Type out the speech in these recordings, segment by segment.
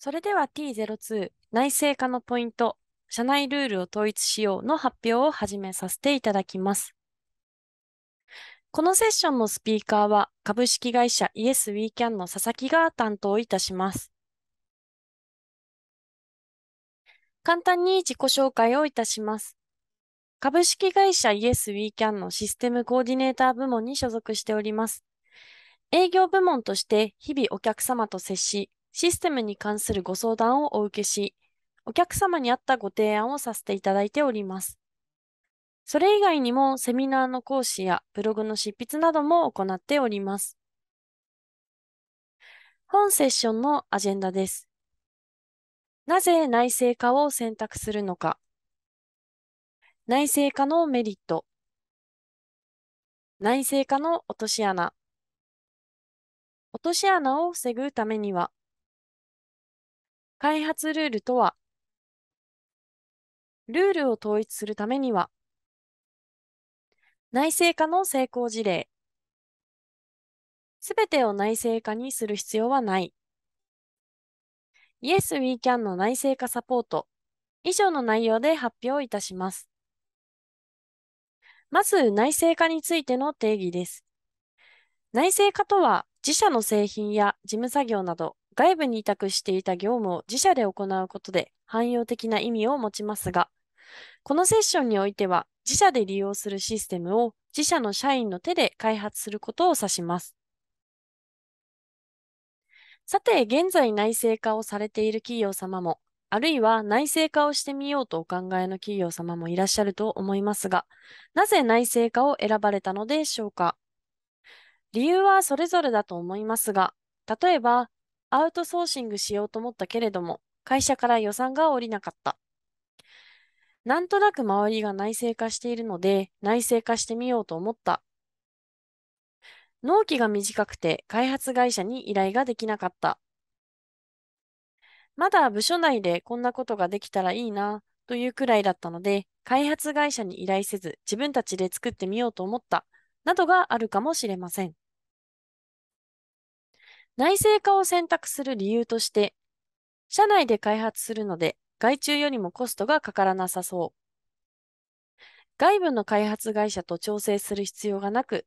それでは T02 内製化のポイント、社内ルールを統一しようの発表を始めさせていただきます。このセッションのスピーカーは株式会社 YesWeCan の佐々木が担当いたします。簡単に自己紹介をいたします。株式会社 YesWeCan のシステムコーディネーター部門に所属しております。営業部門として日々お客様と接し、システムに関するご相談をお受けし、お客様に合ったご提案をさせていただいております。それ以外にもセミナーの講師やブログの執筆なども行っております。本セッションのアジェンダです。なぜ内製化を選択するのか。内製化のメリット。内製化の落とし穴。落とし穴を防ぐためには、開発ルールとは、ルールを統一するためには、内製化の成功事例、すべてを内製化にする必要はない。Yes, we can の内製化サポート。以上の内容で発表いたします。まず、内製化についての定義です。内製化とは、自社の製品や事務作業など、外部に委託していた業務を自社で行うことで汎用的な意味を持ちますが、このセッションにおいては、自社で利用するシステムを自社の社員の手で開発することを指します。さて、現在内製化をされている企業様も、あるいは内製化をしてみようとお考えの企業様もいらっしゃると思いますが、なぜ内製化を選ばれたのでしょうか理由はそれぞれだと思いますが、例えばアウトソーシングしようと思ったけれども、会社から予算が下りなかった。なんとなく周りが内製化しているので、内製化してみようと思った。納期が短くて開発会社に依頼ができなかった。まだ部署内でこんなことができたらいいなというくらいだったので、開発会社に依頼せず自分たちで作ってみようと思った、などがあるかもしれません。内製化を選択する理由として、社内で開発するので、外注よりもコストがかからなさそう。外部の開発会社と調整する必要がなく、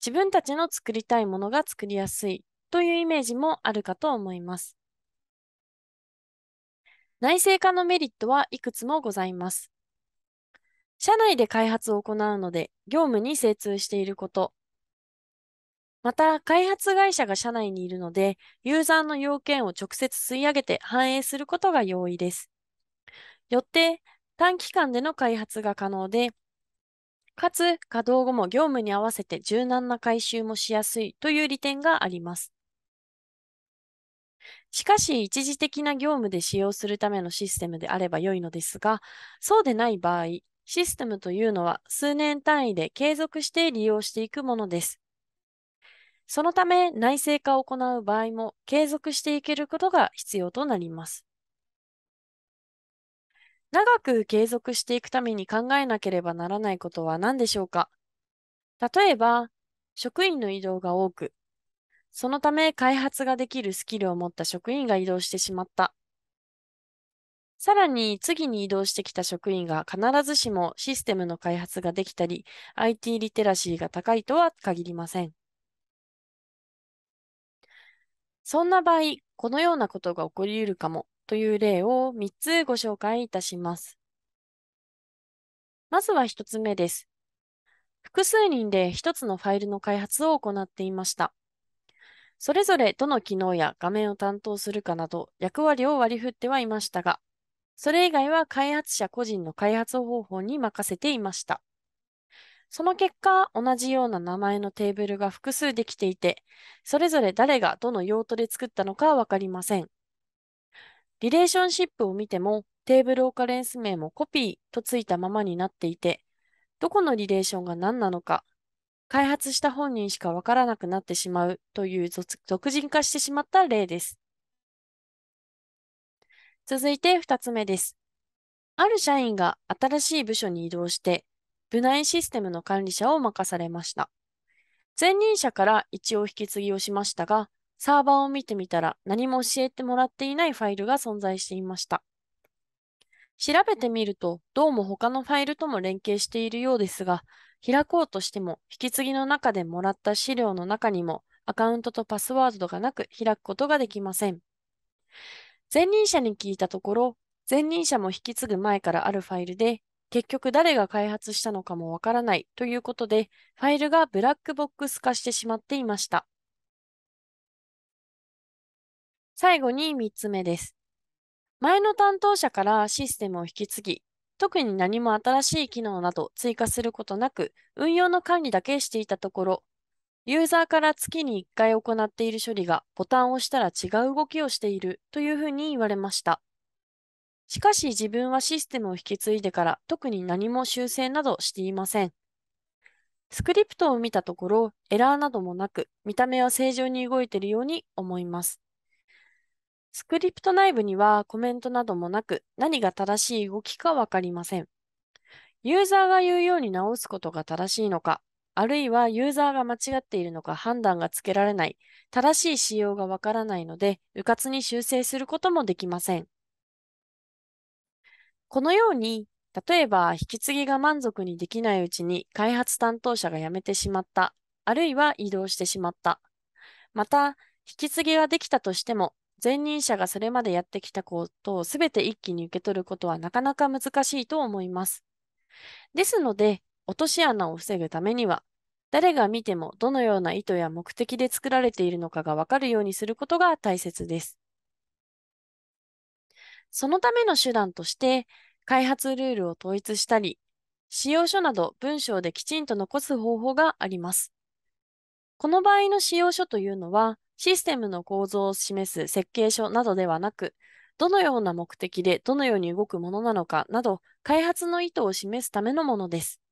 自分たちの作りたいものが作りやすいというイメージもあるかと思います。内製化のメリットはいくつもございます。社内で開発を行うので、業務に精通していること。また、開発会社が社内にいるので、ユーザーの要件を直接吸い上げて反映することが容易です。よって、短期間での開発が可能で、かつ稼働後も業務に合わせて柔軟な回収もしやすいという利点があります。しかし、一時的な業務で使用するためのシステムであれば良いのですが、そうでない場合、システムというのは数年単位で継続して利用していくものです。そのため内製化を行う場合も継続していけることが必要となります。長く継続していくために考えなければならないことは何でしょうか例えば、職員の移動が多く、そのため開発ができるスキルを持った職員が移動してしまった。さらに次に移動してきた職員が必ずしもシステムの開発ができたり、IT リテラシーが高いとは限りません。そんな場合、このようなことが起こりうるかもという例を3つご紹介いたします。まずは1つ目です。複数人で1つのファイルの開発を行っていました。それぞれどの機能や画面を担当するかなど役割を割り振ってはいましたが、それ以外は開発者個人の開発方法に任せていました。その結果、同じような名前のテーブルが複数できていて、それぞれ誰がどの用途で作ったのかわかりません。リレーションシップを見ても、テーブルオカレンス名もコピーとついたままになっていて、どこのリレーションが何なのか、開発した本人しかわからなくなってしまうという俗人化してしまった例です。続いて二つ目です。ある社員が新しい部署に移動して、部内システムの管理者を任されました。前任者から一応引き継ぎをしましたが、サーバーを見てみたら何も教えてもらっていないファイルが存在していました。調べてみると、どうも他のファイルとも連携しているようですが、開こうとしても、引き継ぎの中でもらった資料の中にも、アカウントとパスワードがなく開くことができません。前任者に聞いたところ、前任者も引き継ぐ前からあるファイルで、結局誰が開発したのかもわからないということで、ファイルがブラックボックス化してしまっていました。最後に3つ目です。前の担当者からシステムを引き継ぎ、特に何も新しい機能など追加することなく、運用の管理だけしていたところ、ユーザーから月に1回行っている処理がボタンを押したら違う動きをしているというふうに言われました。しかし自分はシステムを引き継いでから特に何も修正などしていません。スクリプトを見たところ、エラーなどもなく、見た目は正常に動いているように思います。スクリプト内部にはコメントなどもなく、何が正しい動きかわかりません。ユーザーが言うように直すことが正しいのか、あるいはユーザーが間違っているのか判断がつけられない、正しい仕様がわからないので、うかつに修正することもできません。このように、例えば引き継ぎが満足にできないうちに開発担当者が辞めてしまった、あるいは移動してしまった。また、引き継ぎができたとしても、前任者がそれまでやってきたことをすべて一気に受け取ることはなかなか難しいと思います。ですので、落とし穴を防ぐためには、誰が見てもどのような意図や目的で作られているのかがわかるようにすることが大切です。そのための手段として、開発ルールを統一したり、使用書など文章できちんと残す方法があります。この場合の使用書というのは、システムの構造を示す設計書などではなく、どのような目的でどのように動くものなのかなど、開発の意図を示すためのものです。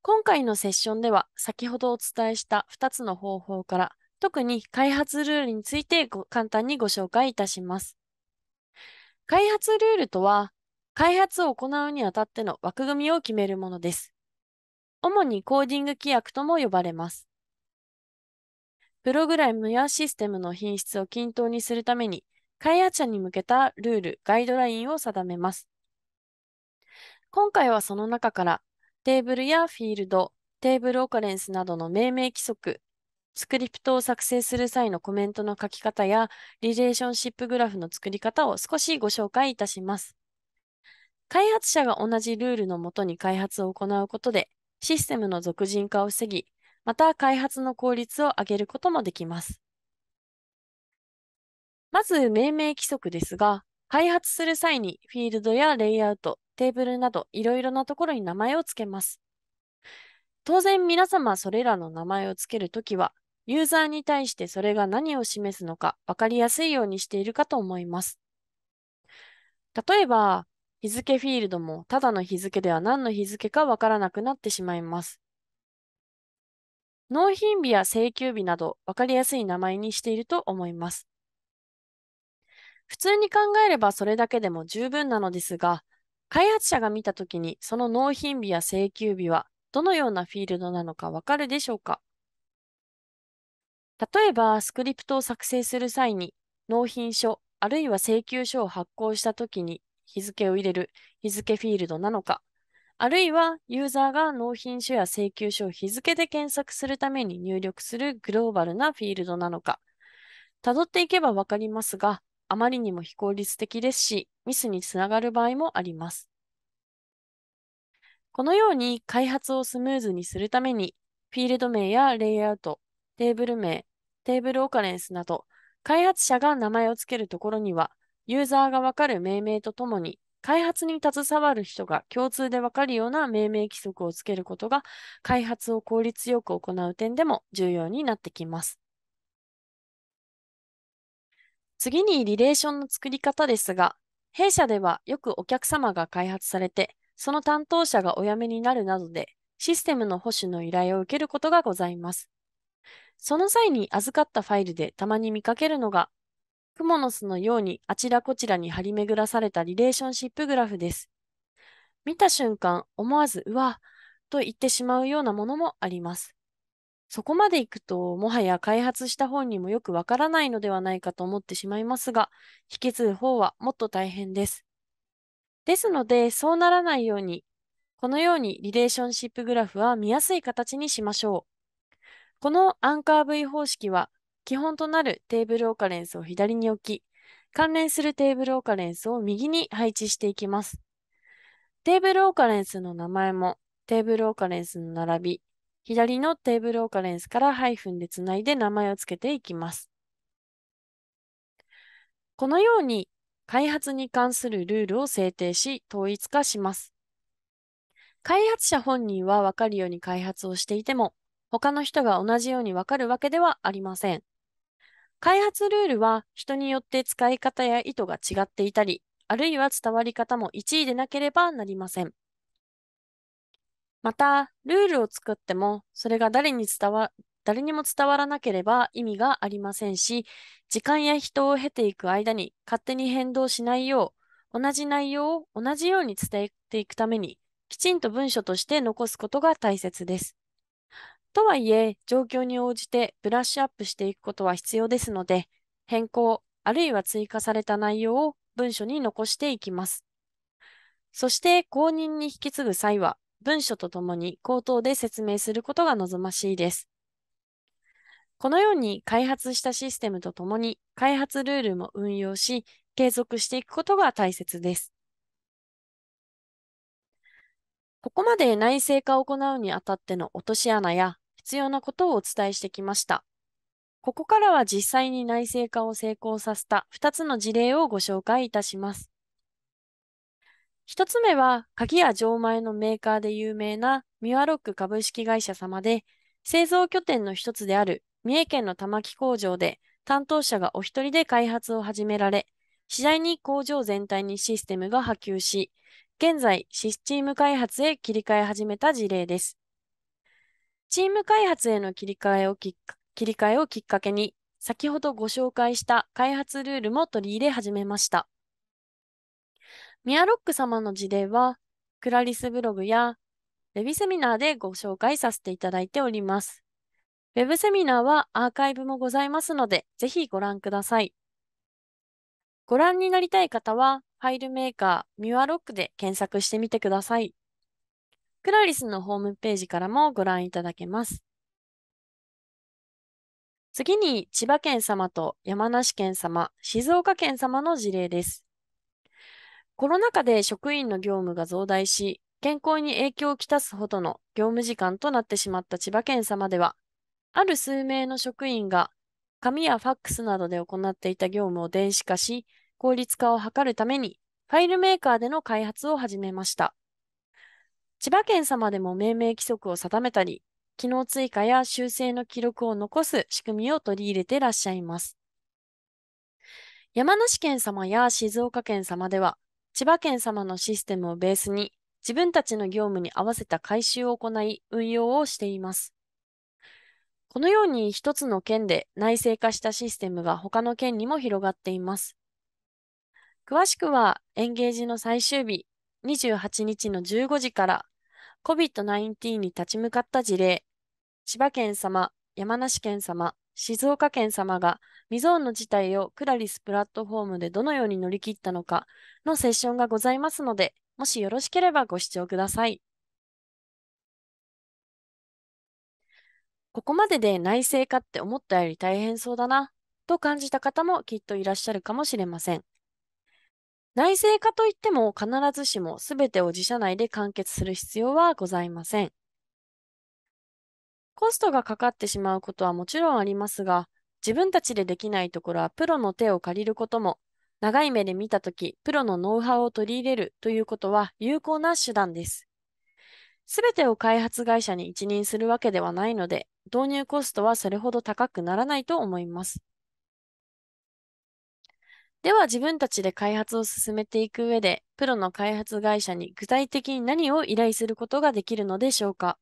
今回のセッションでは、先ほどお伝えした2つの方法から、特に開発ルールについてご簡単にご紹介いたします。開発ルールとは、開発を行うにあたっての枠組みを決めるものです。主にコーディング規約とも呼ばれます。プログラムやシステムの品質を均等にするために、開発者に向けたルール、ガイドラインを定めます。今回はその中から、テーブルやフィールド、テーブルオカレンスなどの命名規則、スクリプトを作成する際のコメントの書き方や、リレーションシップグラフの作り方を少しご紹介いたします。開発者が同じルールのもとに開発を行うことで、システムの俗人化を防ぎ、また開発の効率を上げることもできます。まず、命名規則ですが、開発する際にフィールドやレイアウト、テーブルなどいろいろなところに名前を付けます。当然皆様それらの名前を付けるときは、ユーザーに対してそれが何を示すのか分かりやすいようにしているかと思います。例えば、日付フィールドもただの日付では何の日付か分からなくなってしまいます。納品日や請求日など分かりやすい名前にしていると思います。普通に考えればそれだけでも十分なのですが、開発者が見たときにその納品日や請求日はどのようなフィールドなのかわかるでしょうか例えば、スクリプトを作成する際に、納品書、あるいは請求書を発行したときに日付を入れる日付フィールドなのか、あるいはユーザーが納品書や請求書を日付で検索するために入力するグローバルなフィールドなのか、たどっていけばわかりますが、あまりにも非効率的ですし、ミスにつながる場合もあります。このように開発をスムーズにするために、フィールド名やレイアウト、テーブル名、テーブルオカレンスなど、開発者が名前を付けるところには、ユーザーがわかる命名とともに、開発に携わる人が共通でわかるような命名規則をつけることが、開発を効率よく行う点でも重要になってきます。次にリレーションの作り方ですが、弊社ではよくお客様が開発されて、その担当者がお辞めになるなどで、システムの保守の依頼を受けることがございます。その際に預かったファイルでたまに見かけるのが、クモの巣のようにあちらこちらに張り巡らされたリレーションシップグラフです。見た瞬間、思わず、うわ、と言ってしまうようなものもあります。そこまで行くと、もはや開発した方にもよくわからないのではないかと思ってしまいますが、引き継ぐ方はもっと大変です。ですので、そうならないように、このようにリレーションシップグラフは見やすい形にしましょう。このアンカー V 方式は、基本となるテーブルオカレンスを左に置き、関連するテーブルオカレンスを右に配置していきます。テーブルオカレンスの名前もテーブルオカレンスの並び、左のテーブルオカレンスからハイフンでつないで名前を付けていきます。このように開発に関するルールを制定し統一化します。開発者本人はわかるように開発をしていても、他の人が同じようにわかるわけではありません。開発ルールは人によって使い方や意図が違っていたり、あるいは伝わり方も1位でなければなりません。また、ルールを作っても、それが誰に伝わ、誰にも伝わらなければ意味がありませんし、時間や人を経ていく間に勝手に変動しないよう、同じ内容を同じように伝えていくために、きちんと文書として残すことが大切です。とはいえ、状況に応じてブラッシュアップしていくことは必要ですので、変更、あるいは追加された内容を文書に残していきます。そして、公認に引き継ぐ際は、文書とともに口頭で説明することが望ましいです。このように開発したシステムとともに開発ルールも運用し、継続していくことが大切です。ここまで内製化を行うにあたっての落とし穴や必要なことをお伝えしてきました。ここからは実際に内製化を成功させた2つの事例をご紹介いたします。1つ目は、鍵や錠前のメーカーで有名なミュアロック株式会社様で、製造拠点の一つである三重県の玉木工場で担当者がお一人で開発を始められ、次第に工場全体にシステムが波及し、現在、シスチーム開発へ切り替え始めた事例です。チーム開発への切り替えをきっ切り替えをきっかけに、先ほどご紹介した開発ルールも取り入れ始めました。ミアロック様の事例は、クラリスブログやウェブセミナーでご紹介させていただいております。ウェブセミナーはアーカイブもございますので、ぜひご覧ください。ご覧になりたい方は、ファイルメーカーミュアロックで検索してみてください。クラリスのホームページからもご覧いただけます。次に千葉県様と山梨県様、静岡県様の事例です。コロナ禍で職員の業務が増大し、健康に影響をきたすほどの業務時間となってしまった千葉県様では、ある数名の職員が紙やファックスなどで行っていた業務を電子化し、効率化を図るために、ファイルメーカーでの開発を始めました。千葉県様でも命名規則を定めたり、機能追加や修正の記録を残す仕組みを取り入れてらっしゃいます。山梨県様や静岡県様では、千葉県様のシステムをベースに自分たちの業務に合わせた改修を行い運用をしています。このように一つの県で内製化したシステムが他の県にも広がっています。詳しくはエンゲージの最終日28日の15時から COVID-19 に立ち向かった事例、千葉県様、山梨県様、静岡県様が未曾有の事態をクラリスプラットフォームでどのように乗り切ったのかのセッションがございますので、もしよろしければご視聴ください。ここまでで内製化って思ったより大変そうだなと感じた方もきっといらっしゃるかもしれません。内製化といっても必ずしも全てを自社内で完結する必要はございません。コストがかかってしまうことはもちろんありますが、自分たちでできないところはプロの手を借りることも、長い目で見たとき、プロのノウハウを取り入れるということは有効な手段です。すべてを開発会社に一任するわけではないので、導入コストはそれほど高くならないと思います。では自分たちで開発を進めていく上で、プロの開発会社に具体的に何を依頼することができるのでしょうか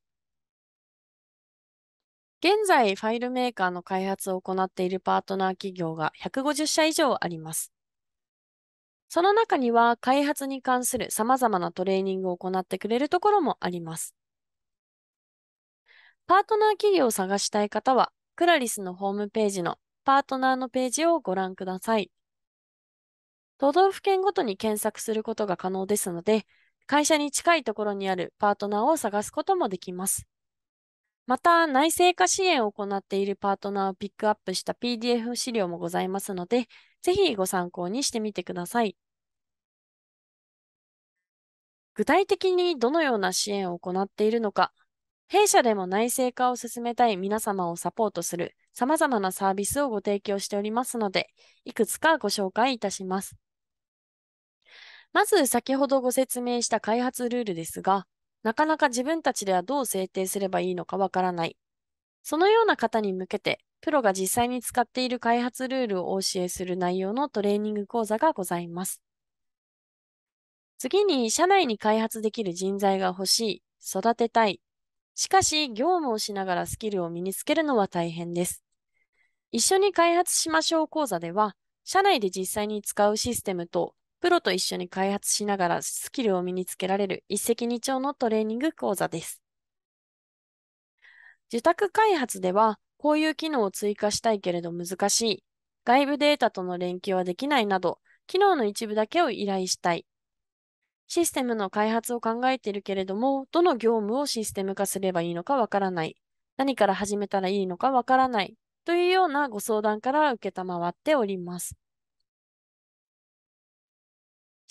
現在、ファイルメーカーの開発を行っているパートナー企業が150社以上あります。その中には開発に関する様々なトレーニングを行ってくれるところもあります。パートナー企業を探したい方は、クラリスのホームページのパートナーのページをご覧ください。都道府県ごとに検索することが可能ですので、会社に近いところにあるパートナーを探すこともできます。また、内製化支援を行っているパートナーをピックアップした PDF 資料もございますので、ぜひご参考にしてみてください。具体的にどのような支援を行っているのか、弊社でも内製化を進めたい皆様をサポートする様々なサービスをご提供しておりますので、いくつかご紹介いたします。まず先ほどご説明した開発ルールですが、なかなか自分たちではどう制定すればいいのかわからない。そのような方に向けて、プロが実際に使っている開発ルールをお教えする内容のトレーニング講座がございます。次に、社内に開発できる人材が欲しい、育てたい。しかし、業務をしながらスキルを身につけるのは大変です。一緒に開発しましょう講座では、社内で実際に使うシステムとプロと一緒に開発しながらスキルを身につけられる一石二鳥のトレーニング講座です。受託開発では、こういう機能を追加したいけれど難しい、外部データとの連携はできないなど、機能の一部だけを依頼したい、システムの開発を考えているけれども、どの業務をシステム化すればいいのかわからない。何から始めたらいいのかわからない。というようなご相談から承っております。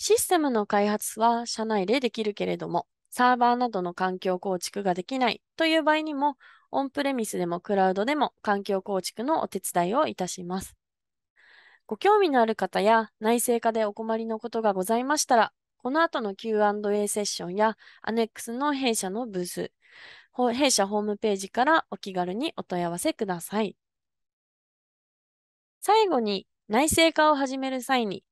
システムの開発は社内でできるけれども、サーバーなどの環境構築ができないという場合にも、オンプレミスでもクラウドでも環境構築のお手伝いをいたします。ご興味のある方や内製化でお困りのことがございましたら、この後の Q&A セッションやアネックスの弊社のブース、弊社ホームページからお気軽にお問い合わせください。最後に内製化を始める際に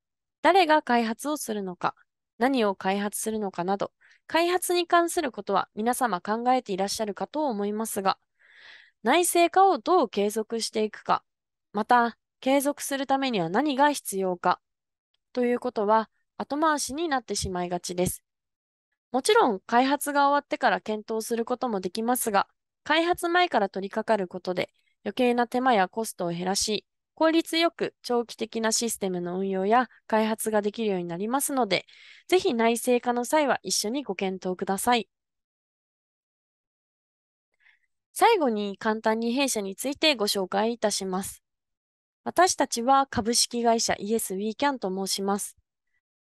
誰が開発をするのか、何を開発するのかなど、開発に関することは皆様考えていらっしゃるかと思いますが、内製化をどう継続していくか、また継続するためには何が必要か、ということは後回しになってしまいがちです。もちろん開発が終わってから検討することもできますが、開発前から取り掛かることで余計な手間やコストを減らし、効率よく長期的なシステムの運用や開発ができるようになりますので、ぜひ内製化の際は一緒にご検討ください。最後に簡単に弊社についてご紹介いたします。私たちは株式会社 YesWeCan と申します。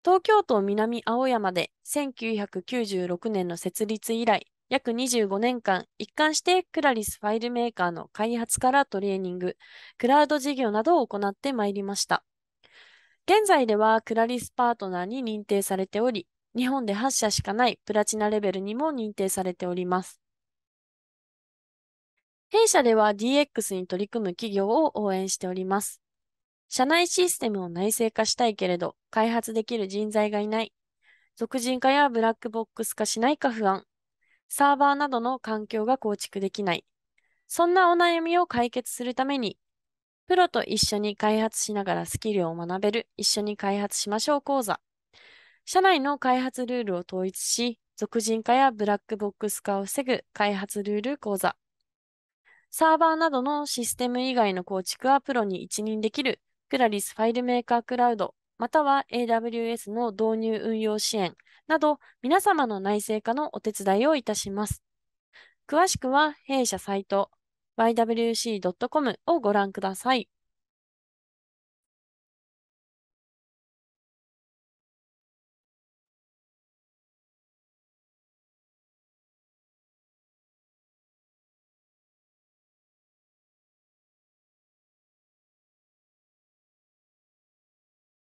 東京都南青山で1996年の設立以来、約25年間、一貫してクラリスファイルメーカーの開発からトレーニング、クラウド事業などを行ってまいりました。現在ではクラリスパートナーに認定されており、日本で8社しかないプラチナレベルにも認定されております。弊社では DX に取り組む企業を応援しております。社内システムを内製化したいけれど、開発できる人材がいない。俗人化やブラックボックス化しないか不安。サーバーなどの環境が構築できない。そんなお悩みを解決するために、プロと一緒に開発しながらスキルを学べる一緒に開発しましょう講座。社内の開発ルールを統一し、俗人化やブラックボックス化を防ぐ開発ルール講座。サーバーなどのシステム以外の構築はプロに一任できるクラリスファイルメーカークラウドまたは AWS の導入運用支援など、皆様の内製化のお手伝いをいたします。詳しくは弊社サイト ywc.com をご覧ください。